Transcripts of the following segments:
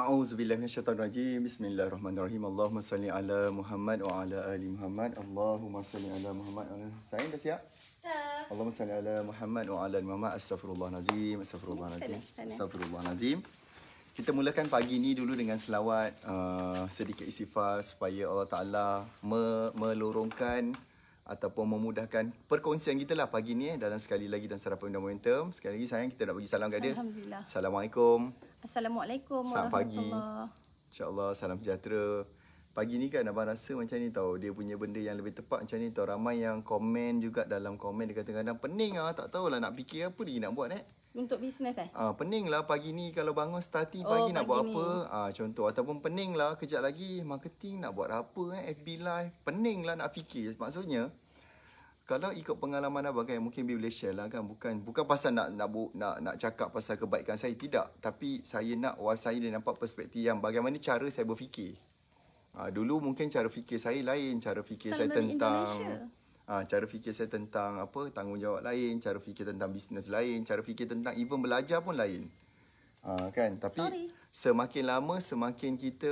A'udzu billahi minasyaitonir rajim. Bismillahirrahmanirrahim. Allahumma salli ala Muhammad wa ala ali Muhammad. Allahumma salli ala Muhammad. Saya dah siap. Dah. Allahumma salli ala Muhammad wa ala ali Muhammad. Astagfirullahalazim. Astagfirullahalazim. Astagfirullahalazim. Kita mulakan pagi ni dulu dengan selawat uh, sedikit istighfar supaya Allah Taala me- melorongkan ataupun memudahkan perkongsian kita lah pagi ni eh, dalam sekali lagi dan sarapan dan momentum. Sekali lagi sayang kita nak bagi salam kat dia. Assalamualaikum. Assalamualaikum Selamat pagi InsyaAllah salam sejahtera Pagi ni kan abang rasa macam ni tau Dia punya benda yang lebih tepat macam ni tau Ramai yang komen juga dalam komen Dia kata kadang pening lah Tak tahulah nak fikir apa lagi nak buat eh untuk bisnes eh? Ah, pening lah pagi ni kalau bangun starting pagi, oh, pagi nak buat ni. apa ah, Contoh ataupun pening lah kejap lagi marketing nak buat apa eh FB live Pening lah nak fikir maksudnya kalau ikut pengalaman abang kan mungkin boleh share lah kan bukan bukan pasal nak nak bu, nak nak cakap pasal kebaikan saya tidak tapi saya nak wal saya dia nampak perspektif yang bagaimana cara saya berfikir ha, dulu mungkin cara fikir saya lain cara fikir Selain saya tentang ha, cara fikir saya tentang apa tanggungjawab lain cara fikir tentang bisnes lain cara fikir tentang even belajar pun lain ha, kan tapi Sorry. semakin lama semakin kita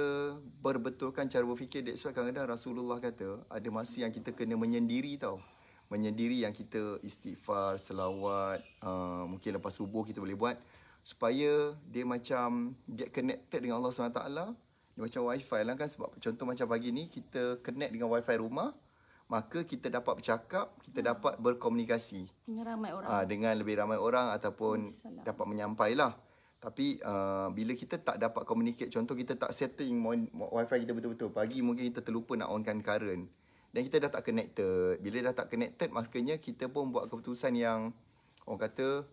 berbetulkan cara berfikir that's why kadang-kadang Rasulullah kata ada masa yang kita kena menyendiri tau menyendiri yang kita istighfar, selawat, uh, mungkin lepas subuh kita boleh buat supaya dia macam get connected dengan Allah SWT dia macam wifi lah kan sebab contoh macam pagi ni kita connect dengan wifi rumah maka kita dapat bercakap, kita hmm. dapat berkomunikasi dengan ramai orang. Uh, dengan lebih ramai orang ataupun Salam. dapat menyampailah. Tapi uh, bila kita tak dapat communicate, contoh kita tak setting wifi kita betul-betul. Pagi mungkin kita terlupa nak onkan current. Dan kita dah tak connected. Bila dah tak connected, maksudnya kita pun buat keputusan yang orang kata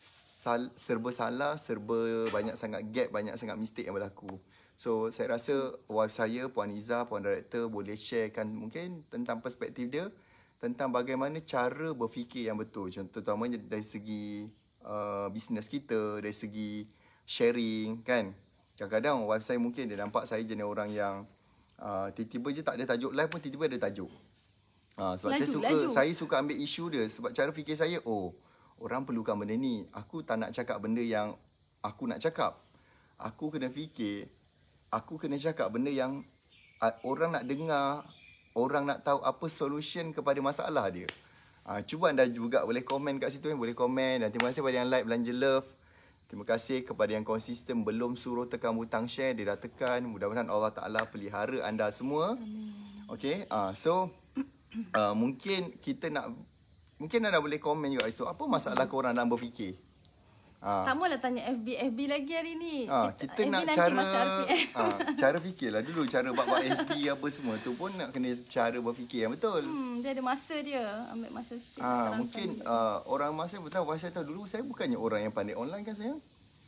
sal, serba salah, serba banyak sangat gap, banyak sangat mistake yang berlaku. So, saya rasa wife saya, Puan Iza, Puan Director boleh sharekan mungkin tentang perspektif dia tentang bagaimana cara berfikir yang betul. Contoh, terutamanya dari segi uh, bisnes kita, dari segi sharing, kan? Kadang-kadang wife saya mungkin dia nampak saya jenis orang yang Ah, tiba-tiba je tak ada tajuk live pun tiba-tiba ada tajuk. Uh, sebab laju, saya suka laju. saya suka ambil isu dia sebab cara fikir saya oh orang perlukan benda ni. Aku tak nak cakap benda yang aku nak cakap. Aku kena fikir aku kena cakap benda yang uh, orang nak dengar, orang nak tahu apa solution kepada masalah dia. Uh, cuba anda juga boleh komen kat situ kan, boleh komen dan terima kasih pada yang like Belanja Love. Terima kasih kepada yang konsisten belum suruh tekan butang share, dia dah tekan. Mudah-mudahan Allah Taala pelihara anda semua. Amin. Okay, uh, ah, so uh, mungkin kita nak mungkin anda boleh komen juga So apa masalah kau orang dalam berfikir. Ha. Tak maulah tanya FB FB lagi hari ni. Ha, kita FB nak nanti cara masa RPM. Ha, ah, cara fikirlah dulu cara buat-buat FB apa semua tu pun nak kena cara berfikir yang betul. Hmm, dia ada masa dia, ambil masa sikit. Ha, mungkin uh, orang masa betul tahu saya tahu dulu saya bukannya orang yang pandai online kan saya.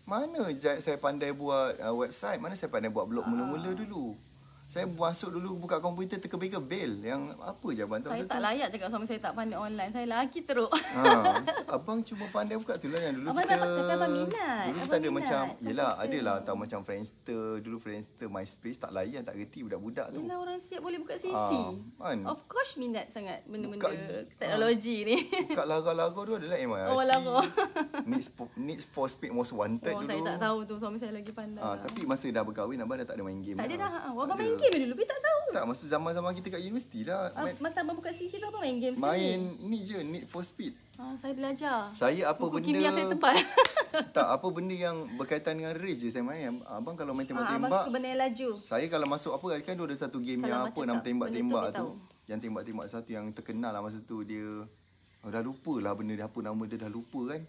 Mana saya pandai buat uh, website? Mana saya pandai buat blog mula-mula dulu? saya masuk dulu buka komputer terkebeka bail yang apa jawapan tu saya tak layak cakap sama saya tak pandai online saya lagi teruk ha, abang cuma pandai buka tu lah yang dulu abang kita abang tak abang minat dulu abang tak ada macam macam yelah ada lah tau macam friendster dulu friendster myspace tak layan tak reti budak-budak tu yelah orang siap boleh buka Sisi ha, ah, kan? of course minat sangat benda-benda teknologi ha, ni buka lagu-lagu tu adalah MIRC oh lagu needs, needs for speed most wanted oh, dulu saya tak tahu tu suami saya lagi pandai ha, tapi masa dah berkahwin abang dah tak ada main game tak lah. ada dah ha, ha. abang main game dulu Tapi tak tahu Tak masa zaman-zaman kita kat universiti lah uh, main, Masa abang buka CV tu main game Main ni je Need for speed uh, Saya belajar Saya apa Buku benda kimia saya tempat Tak apa benda yang Berkaitan dengan race je saya main Abang kalau main tembak-tembak uh, Abang suka benda yang laju Saya kalau masuk apa Kan ada satu game kalau yang apa Nama tembak-tembak tu, tu Yang tembak-tembak satu Yang terkenal lah masa tu Dia oh, Dah lupa lah benda dia Apa nama dia dah lupa kan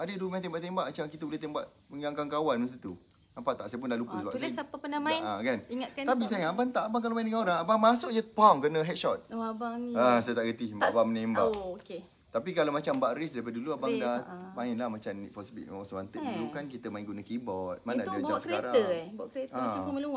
ada dulu main tembak-tembak macam kita boleh tembak mengangkang kawan masa tu. Nampak tak? Saya pun dah lupa ah, sebab Tulis saya, siapa pernah main tak, ah, kan? Ingatkan Tapi sayang abang, abang tak Abang kalau main dengan orang Abang masuk je Pong kena headshot Oh abang ni ah, Saya tak kerti Abang tak, menembak Oh okay tapi kalau macam Mbak Riz daripada dulu Abang Riz, dah uh. main lah macam Need for Speed Most Wanted eh. Dulu kan kita main guna keyboard Mana Itu dia bawa kereta sekarang. eh Bawa kereta ah. macam Formula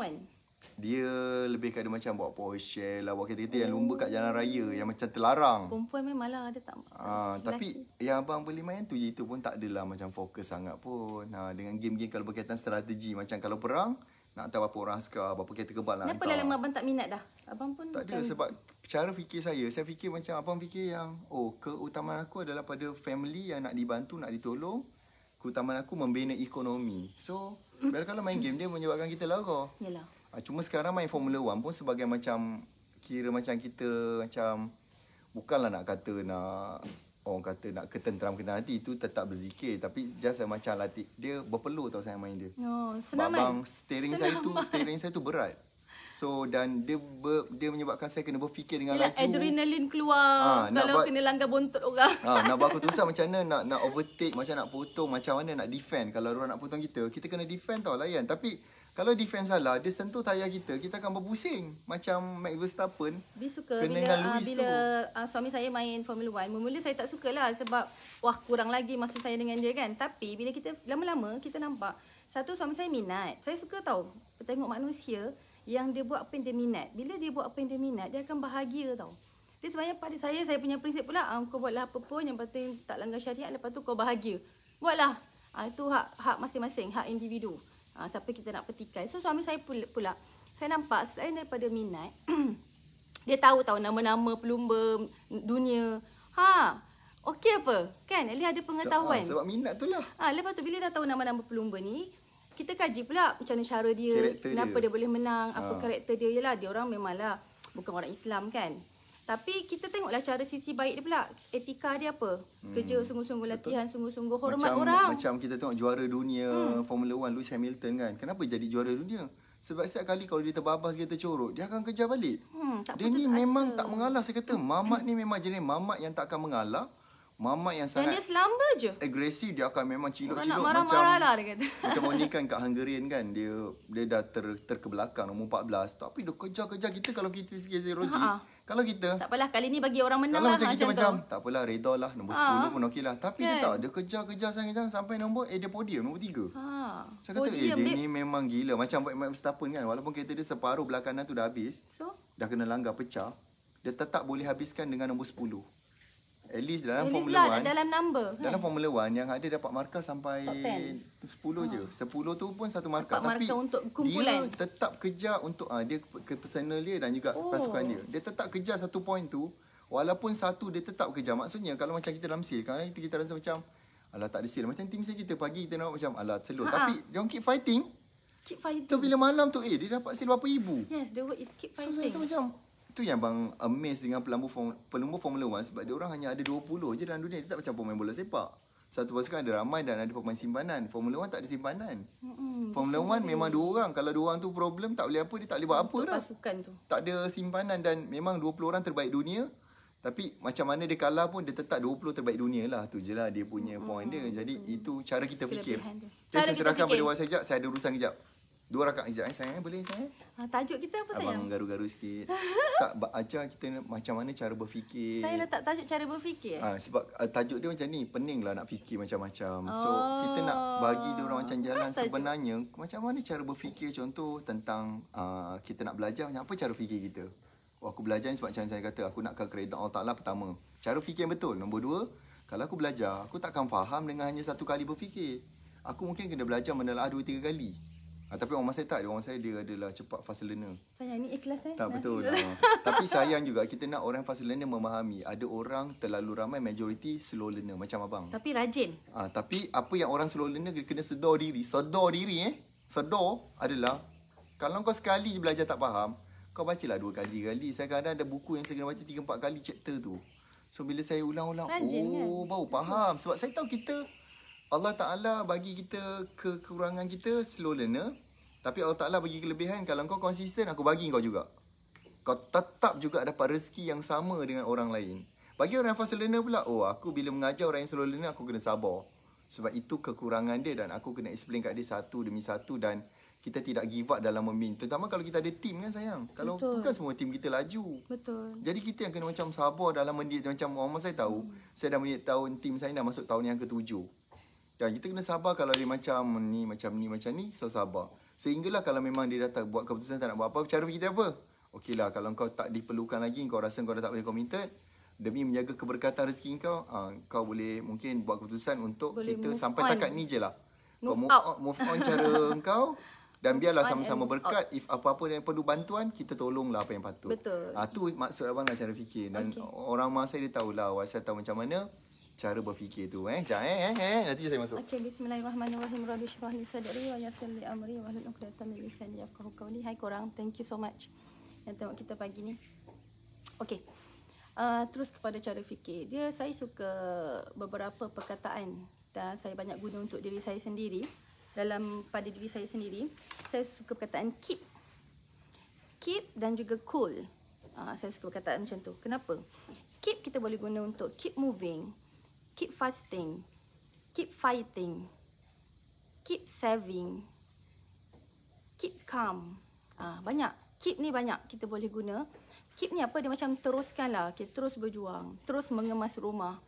dia lebih kepada macam buat Porsche lah, buat kereta-kereta oh. yang lumba kat jalan raya yang macam terlarang. Perempuan memang lah ada tak. Ha, lelaki. tapi yang abang boleh main tu je itu pun tak adalah macam fokus sangat pun. Ha, dengan game-game kalau berkaitan strategi macam kalau perang, nak tahu apa orang askar, apa kereta kebal lah. Kenapa dalam abang tak minat dah? Abang pun tak bukan... ada sebab cara fikir saya, saya fikir macam abang fikir yang oh keutamaan aku adalah pada family yang nak dibantu, nak ditolong. Keutamaan aku membina ekonomi. So, bila kalau main game dia menyebabkan kita lah kau. Yalah. Uh, cuma sekarang main Formula One pun sebagai macam kira macam kita macam bukanlah nak kata nak orang kata nak ketenteram kita nanti itu tetap berzikir tapi just uh, macam latih dia berpeluh tau saya main dia. No, oh, senaman. Abang steering senaman. saya tu steering saya tu berat. So dan dia ber, dia menyebabkan saya kena berfikir dengan Yalah, laju. Adrenaline keluar ha, kalau buat, kena langgar bontot orang. Ha, nak buat aku tu susah macam mana nak nak overtake macam nak potong macam mana nak defend kalau orang nak potong kita kita kena defend tau layan tapi kalau defense salah, dia sentuh tayar kita, kita akan berpusing. Macam Max Verstappen Be suka kena bila, dengan uh, bila, tu. Bila uh, suami saya main Formula 1, mula-mula saya tak suka lah sebab wah kurang lagi masa saya dengan dia kan. Tapi bila kita lama-lama, kita nampak satu suami saya minat. Saya suka tau tengok manusia yang dia buat apa yang dia minat. Bila dia buat apa yang dia minat, dia akan bahagia tau. Dia sebenarnya pada saya, saya punya prinsip pula, uh, kau buatlah apa pun yang penting tak langgar syariat, lepas tu kau bahagia. Buatlah. Uh, itu hak hak masing-masing, hak individu ha, siapa kita nak petikan. So suami saya pula, pula saya nampak selain daripada minat, dia tahu tahu nama-nama pelumba dunia. Ha, okey apa? Kan, dia ada pengetahuan. Sebab, ah, sebab minat tu lah. Ha, lepas tu bila dah tahu nama-nama pelumba ni, kita kaji pula macam mana cara dia, karakter kenapa dia. dia boleh menang, ha. apa karakter dia. Yelah, dia orang memanglah bukan orang Islam kan. Tapi kita tengoklah cara sisi baik dia pula. Etika dia apa? Hmm. Kerja sungguh-sungguh, latihan sungguh-sungguh, hormat macam, orang. Macam kita tengok juara dunia hmm. Formula One Lewis Hamilton kan. Kenapa jadi juara dunia? Sebab setiap kali kalau dia terbabas, dia tercorok, dia akan kejar balik. Hmm, dia ni asa. memang tak mengalah. Saya kata, hmm. mamat ni memang jenis mamat yang tak akan mengalah. Mamat yang sangat... Dan dia selamba Agresif, dia akan memang cilok-cilok. Orang nak marah-marah lah, dia Macam Moni kan kat Hungarian kan, dia dia dah ter, terkebelakang, umur 14. Tapi dia kejar-kejar kita kalau kita sikit zero G. Uh-huh. Kalau kita Tak apalah kali ni bagi orang menang lah macam, macam macam tu. Tak apalah reda lah Nombor ha. Ah, 10 pun okey lah Tapi yeah. dia kan? tak Dia kejar-kejar sangat Sampai nombor Eh dia podium nombor 3 ha. Ah, Saya kata eh, podium, eh dia, dia ni memang gila Macam buat Max Verstappen kan Walaupun kereta dia separuh belakangan tu dah habis So? Dah kena langgar pecah Dia tetap boleh habiskan dengan nombor 10 At least dalam At least Formula 1. Lah, dalam number. Kan? Dalam Formula 1 yang ada dapat markah sampai 10 je. Ha. Ah. 10 tu pun satu markah. Dapat Tapi markah untuk kumpulan. Dia tetap kejar untuk ha, dia ke personal dia dan juga oh. pasukan dia. Dia tetap kejar satu point tu. Walaupun satu dia tetap kejar. Maksudnya kalau macam kita dalam sale. Kadang-kadang kita, kita rasa macam Alah tak ada sale. Macam team sale kita pagi kita nampak macam alah celur. Ha. Tapi dia keep fighting. Keep fighting. So bila malam tu eh dia dapat sale berapa ibu. Yes the word is keep fighting. So saya rasa macam itu yang bang amaze dengan pelumbu form, pelumbu Formula 1 sebab dia orang hanya ada 20 je dalam dunia. Dia tak macam pemain bola sepak. Satu pasukan ada ramai dan ada pemain simpanan. Formula 1 tak ada simpanan. Mm-mm, Formula 1 memang dua orang. Kalau dua orang tu problem tak boleh apa, dia tak boleh buat apa Untuk dah. Pasukan tu. Tak ada simpanan dan memang 20 orang terbaik dunia. Tapi macam mana dia kalah pun dia tetap 20 terbaik dunia lah. Tu je lah dia punya mm-hmm. point dia. Jadi mm-hmm. itu cara kita fikir. Dia. Cara saya serahkan pada Wan sekejap. Saya ada urusan kejap. Dua rakam sekejap eh sayang eh, Boleh sayang? Ha, tajuk kita apa sayang? Abang garu-garu sikit. tak ajar kita macam mana cara berfikir. Saya letak tajuk cara berfikir? Ha, sebab uh, tajuk dia macam ni. Pening lah nak fikir macam-macam. Oh. So kita nak oh. bagi dia orang macam jalan Kas sebenarnya. Tajuk? Macam mana cara berfikir contoh tentang uh, kita nak belajar macam apa cara fikir kita. Oh, aku belajar ni sebab macam saya kata aku nak ke kereta Allah Ta'ala pertama. Cara fikir yang betul. Nombor dua. Kalau aku belajar, aku takkan faham dengan hanya satu kali berfikir. Aku mungkin kena belajar menelaah dua tiga kali. Ha, tapi orang saya tak ada. Orang saya dia adalah cepat fast learner. Sayang, ni ikhlas eh. Tak, betul. Ha. tapi sayang juga kita nak orang fast learner memahami. Ada orang terlalu ramai majority slow learner macam abang. Tapi rajin. Ha, tapi apa yang orang slow learner kena sedar diri. Sedar diri eh. Sedar adalah kalau kau sekali je belajar tak faham, kau baca lah dua kali-kali. Saya kadang ada buku yang saya kena baca tiga empat kali chapter tu. So bila saya ulang-ulang, rajin, oh kan? baru faham. Sebab saya tahu kita Allah Ta'ala bagi kita kekurangan kita slow learner. Tapi Allah Ta'ala bagi kelebihan Kalau kau konsisten aku bagi kau juga Kau tetap juga dapat rezeki yang sama dengan orang lain Bagi orang yang fast learner pula Oh aku bila mengajar orang yang slow learner aku kena sabar Sebab itu kekurangan dia dan aku kena explain kat dia satu demi satu Dan kita tidak give up dalam memimpin Terutama kalau kita ada tim kan sayang Kalau Betul. bukan semua tim kita laju Betul Jadi kita yang kena macam sabar dalam mendidik Macam orang saya tahu hmm. Saya dah mendidik tahun tim saya dah masuk tahun yang ketujuh dan kita kena sabar kalau dia macam ni, macam ni, macam ni, so sabar. Sehinggalah kalau memang dia datang buat keputusan tak nak buat apa, cara kita apa? Okeylah, kalau kau tak diperlukan lagi, kau rasa kau dah tak boleh committed, demi menjaga keberkatan rezeki kau, uh, kau boleh mungkin buat keputusan untuk boleh kita sampai takat ni je lah. Move, move out. Move on cara kau. Dan biarlah sama-sama berkat. If apa-apa yang perlu bantuan, kita tolonglah apa yang patut. Betul. Ha, maksud abang lah cara fikir. Dan okay. orang masa dia tahulah. Wasil tahu macam mana cara berfikir tu eh. Jangan eh, eh eh nanti saya masuk. Okey bismillahirrahmanirrahim. Rabbi syrah li sadri wa yassir li amri wa hlul 'uqdatam min lisani yafqahu qawli. Hai korang, thank you so much yang tengok kita pagi ni. Okey. Uh, terus kepada cara fikir. Dia saya suka beberapa perkataan dan saya banyak guna untuk diri saya sendiri dalam pada diri saya sendiri. Saya suka perkataan keep. Keep dan juga cool. Uh, saya suka perkataan macam tu. Kenapa? Keep kita boleh guna untuk keep moving, keep fasting, keep fighting, keep saving, keep calm. Ah, banyak. Keep ni banyak kita boleh guna. Keep ni apa? Dia macam teruskan lah. Okay, terus berjuang. Terus mengemas rumah.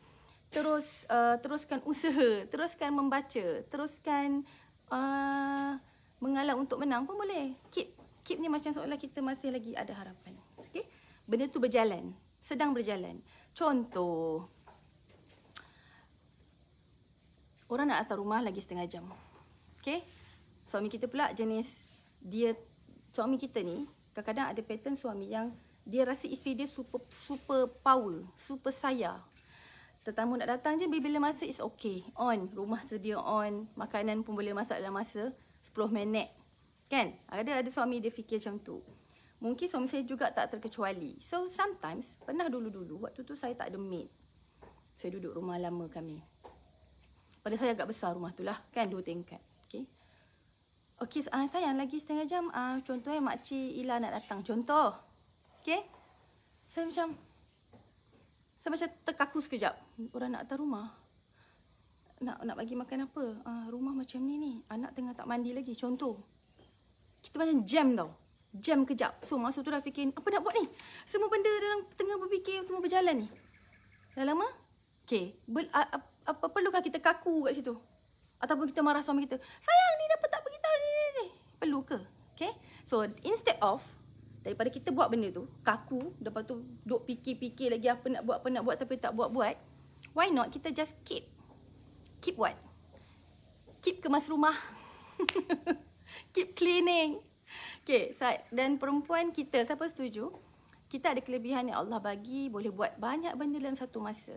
Terus uh, teruskan usaha. Teruskan membaca. Teruskan uh, mengalah untuk menang pun boleh. Keep. Keep ni macam seolah kita masih lagi ada harapan. Okay? Benda tu berjalan. Sedang berjalan. Contoh. Orang nak atas rumah lagi setengah jam. Okay? Suami kita pula jenis dia, suami kita ni, kadang-kadang ada pattern suami yang dia rasa isteri dia super super power, super saya. Tetamu nak datang je, bila-bila masa is okay. On, rumah sedia on, makanan pun boleh masak dalam masa 10 minit. Kan? Ada ada suami dia fikir macam tu. Mungkin suami saya juga tak terkecuali. So, sometimes, pernah dulu-dulu, waktu tu saya tak ada maid. Saya duduk rumah lama kami. Pada saya agak besar rumah tu lah. Kan dua tingkat. Okay. Okay uh, ah, sayang lagi setengah jam. Uh, contoh eh makcik Ila nak datang. Contoh. Okay. Saya macam. Saya macam terkaku sekejap. Orang nak datang rumah. Nak nak bagi makan apa. Uh, rumah macam ni ni. Anak tengah tak mandi lagi. Contoh. Kita macam jam tau. Jam kejap. So masa tu dah fikir apa nak buat ni. Semua benda dalam tengah berfikir. Semua berjalan ni. Dah lama? Okay. Ber, uh, uh, apa perlukah kita kaku kat situ? Ataupun kita marah suami kita, sayang ni dapat tak pergi tahu ni ni ni. Perlu ke? Okay? So instead of daripada kita buat benda tu kaku, lepas tu duk fikir-fikir lagi apa nak buat, apa nak buat tapi tak buat-buat. Why not kita just keep? Keep what? Keep kemas rumah. keep cleaning. Okay, so, dan perempuan kita, siapa setuju? Kita ada kelebihan yang Allah bagi, boleh buat banyak benda dalam satu masa.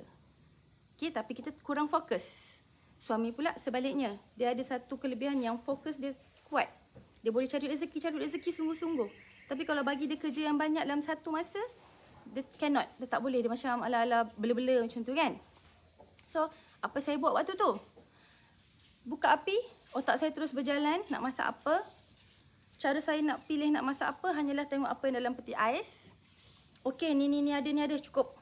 Okay, tapi kita kurang fokus. Suami pula sebaliknya. Dia ada satu kelebihan yang fokus dia kuat. Dia boleh cari rezeki, cari rezeki sungguh-sungguh. Tapi kalau bagi dia kerja yang banyak dalam satu masa, dia cannot. Dia tak boleh. Dia macam ala-ala bela-bela macam tu kan. So, apa saya buat waktu tu? Buka api, otak saya terus berjalan nak masak apa. Cara saya nak pilih nak masak apa hanyalah tengok apa yang dalam peti ais. Okey, ni ni ni ada ni ada cukup.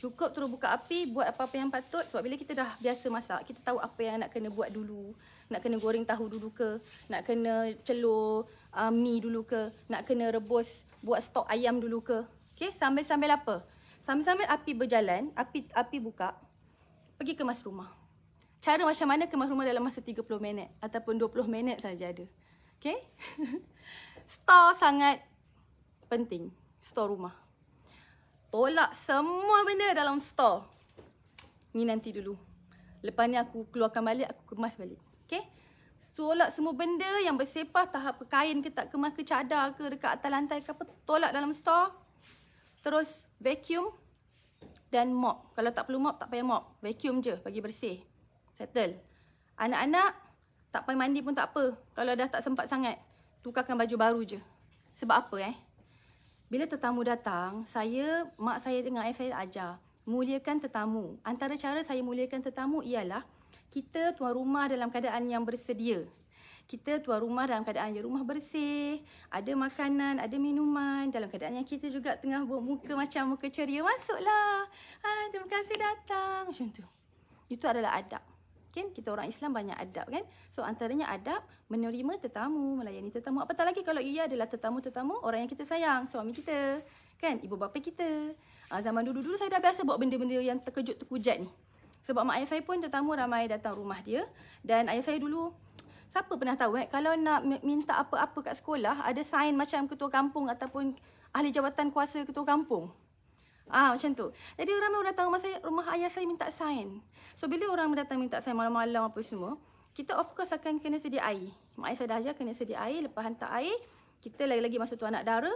Cukup terus buka api, buat apa-apa yang patut sebab bila kita dah biasa masak, kita tahu apa yang nak kena buat dulu. Nak kena goreng tahu dulu ke, nak kena celur uh, mi dulu ke, nak kena rebus buat stok ayam dulu ke. Okey, sambil-sambil apa? Sambil-sambil api berjalan, api api buka, pergi ke mas rumah. Cara macam mana ke mas rumah dalam masa 30 minit ataupun 20 minit saja ada. Okey? Stor sangat penting, stor rumah tolak semua benda dalam store. Ni nanti dulu. Lepas ni aku keluarkan balik, aku kemas balik. Okay? Tolak semua benda yang bersepah tahap kain ke tak kemas ke cadar ke dekat atas lantai ke apa. Tolak dalam store. Terus vacuum dan mop. Kalau tak perlu mop, tak payah mop. Vacuum je bagi bersih. Settle. Anak-anak tak payah mandi pun tak apa. Kalau dah tak sempat sangat, tukarkan baju baru je. Sebab apa eh? Bila tetamu datang, saya, mak saya dengan ayah saya ajar, muliakan tetamu. Antara cara saya muliakan tetamu ialah, kita tuan rumah dalam keadaan yang bersedia. Kita tuan rumah dalam keadaan yang rumah bersih, ada makanan, ada minuman, dalam keadaan yang kita juga tengah buat muka macam muka ceria, masuklah. Ha, terima kasih datang. Macam tu. Itu adalah adab kan kita orang Islam banyak adab kan so antaranya adab menerima tetamu melayani tetamu apatah lagi kalau ia adalah tetamu-tetamu orang yang kita sayang suami kita kan ibu bapa kita ha, zaman dulu-dulu saya dah biasa buat benda-benda yang terkejut terkujat ni sebab mak ayah saya pun tetamu ramai datang rumah dia dan ayah saya dulu siapa pernah tahu eh kalau nak minta apa-apa kat sekolah ada sign macam ketua kampung ataupun ahli jawatan kuasa ketua kampung Ah macam tu. Jadi ramai orang datang rumah saya, rumah ayah saya minta sign. So bila orang datang minta sign malam-malam apa semua, kita of course akan kena sedia air. Mak ayah saya dah ajar kena sedia air, lepas hantar air, kita lagi-lagi masuk tu anak dara,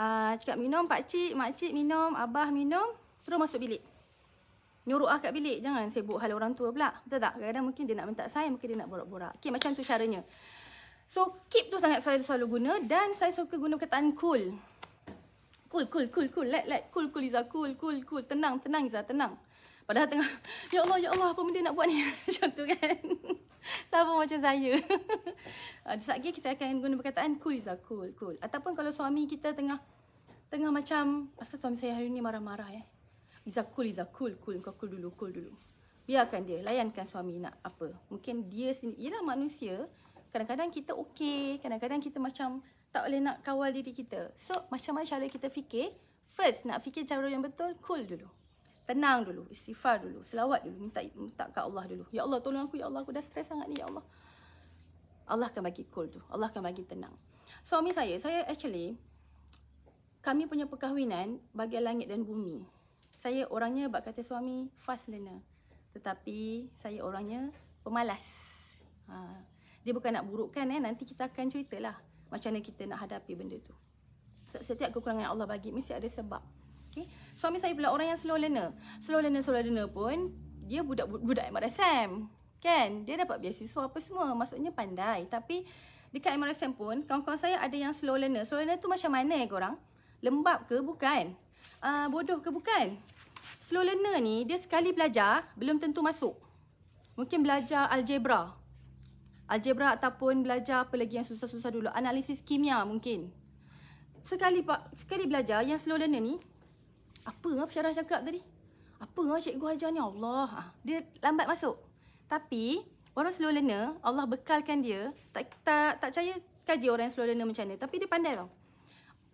Uh, cakap minum, pak pakcik, makcik minum, abah minum, terus masuk bilik. Nyuruh ah kat bilik, jangan sibuk hal orang tua pula. Betul tak? Kadang-kadang mungkin dia nak minta sign, mungkin dia nak borak-borak. Okay, macam tu caranya. So, keep tu sangat saya selalu guna dan saya suka guna perkataan cool cool cool cool cool let let cool cool Izzah cool cool cool tenang tenang Izzah tenang padahal tengah ya Allah ya Allah apa benda nak buat ni macam tu kan tak apa macam saya ah, Di saat lagi kita akan guna perkataan cool Izzah cool cool ataupun kalau suami kita tengah tengah macam pasal suami saya hari ni marah-marah ya. Izzah cool Izzah cool cool kau cool dulu cool dulu biarkan dia layankan suami nak apa mungkin dia sendiri ialah manusia kadang-kadang kita okey kadang-kadang kita macam tak boleh nak kawal diri kita. So, macam mana cara kita fikir? First, nak fikir cara yang betul, cool dulu. Tenang dulu, istighfar dulu, selawat dulu, minta minta kat Allah dulu. Ya Allah, tolong aku, ya Allah, aku dah stres sangat ni, ya Allah. Allah akan bagi cool tu, Allah akan bagi tenang. Suami saya, saya actually, kami punya perkahwinan bagi langit dan bumi. Saya orangnya bak kata suami fast learner. Tetapi saya orangnya pemalas. Ha. Dia bukan nak burukkan eh, nanti kita akan ceritalah macam mana kita nak hadapi benda tu. Setiap kekurangan yang Allah bagi mesti ada sebab. Okay? Suami saya pula orang yang slow learner. Slow learner, slow learner pun dia budak-budak MRSM. Kan? Dia dapat beasiswa apa semua. Maksudnya pandai. Tapi dekat MRSM pun, kawan-kawan saya ada yang slow learner. Slow learner tu macam mana eh korang? Lembab ke? Bukan. Uh, bodoh ke? Bukan. Slow learner ni, dia sekali belajar, belum tentu masuk. Mungkin belajar algebra algebra ataupun belajar apa lagi yang susah-susah dulu analisis kimia mungkin sekali pak sekali belajar yang slow learner ni apa ah syarah cakap tadi apa ah cikgu ajar ni Allah ah, dia lambat masuk tapi orang slow learner Allah bekalkan dia tak tak tak percaya kaji orang yang slow learner macam ni, tapi dia pandai tau